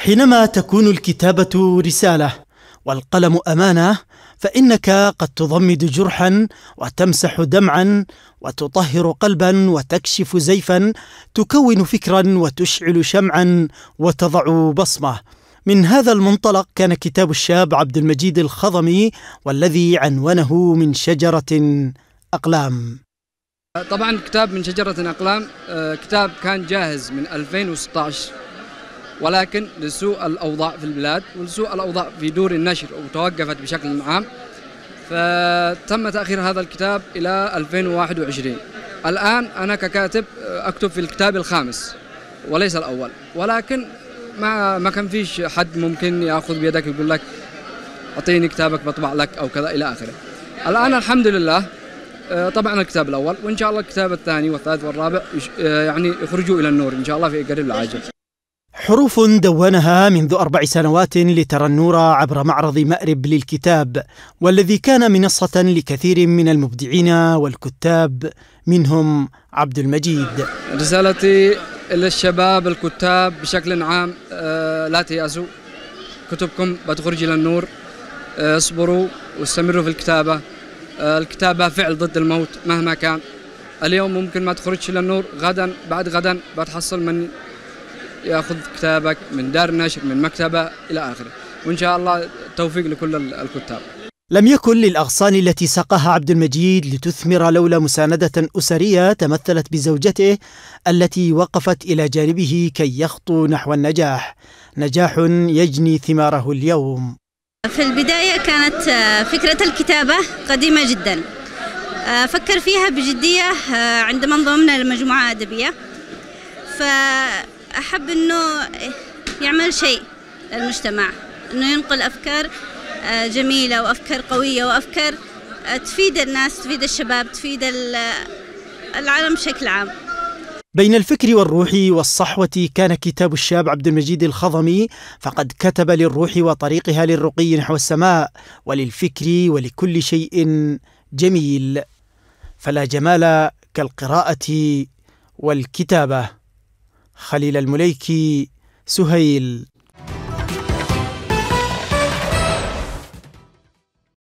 حينما تكون الكتابة رسالة والقلم أمانة فإنك قد تضمد جرحا وتمسح دمعا وتطهر قلبا وتكشف زيفا تكون فكرا وتشعل شمعا وتضع بصمه من هذا المنطلق كان كتاب الشاب عبد المجيد الخضمي والذي عنونه من شجرة أقلام طبعا كتاب من شجرة أقلام آه، كتاب كان جاهز من 2016 ولكن لسوء الأوضاع في البلاد ولسوء الأوضاع في دور النشر وتوقفت بشكل عام فتم تأخير هذا الكتاب إلى 2021 الآن أنا ككاتب أكتب في الكتاب الخامس وليس الأول ولكن ما ما كان فيش حد ممكن ياخذ بيدك يقول لك اعطيني كتابك بطبع لك او كذا الى اخره. الان الحمد لله آه، طبعنا الكتاب الاول وان شاء الله الكتاب الثاني والثالث والرابع آه، يعني يخرجوا الى النور ان شاء الله في قريب العاجل. حروف دونها منذ أربع سنوات النور عبر معرض مأرب للكتاب والذي كان منصة لكثير من المبدعين والكتاب منهم عبد المجيد رسالتي للشباب الكتاب بشكل عام آه، لا تيأسوا كتبكم بتخرج إلى النور آه، اصبروا واستمروا في الكتابة آه، الكتابة فعل ضد الموت مهما كان اليوم ممكن ما تخرجش إلى النور غدا بعد غدا بتحصل من ياخذ كتابك من دار نشر من مكتبه الى اخره وان شاء الله توفيق لكل الكتاب لم يكن للأغصان التي سقاها عبد المجيد لتثمر لولا مساندة أسرية تمثلت بزوجته التي وقفت إلى جانبه كي يخطو نحو النجاح نجاح يجني ثماره اليوم في البداية كانت آه، فكرة الكتابة قديمة جدا آه، فكر فيها بجدية آه، عندما انضمنا لمجموعة أدبية ف أحب أنه يعمل شيء للمجتمع أنه ينقل أفكار آه، جميلة وأفكار قوية وأفكار آه، تفيد الناس تفيد الشباب تفيد العالم بشكل عام بين الفكر والروح والصحوة كان كتاب الشاب عبد المجيد الخضمي فقد كتب للروح وطريقها للرقي نحو السماء وللفكر ولكل شيء جميل فلا جمال كالقراءة والكتابة خليل المليكي سهيل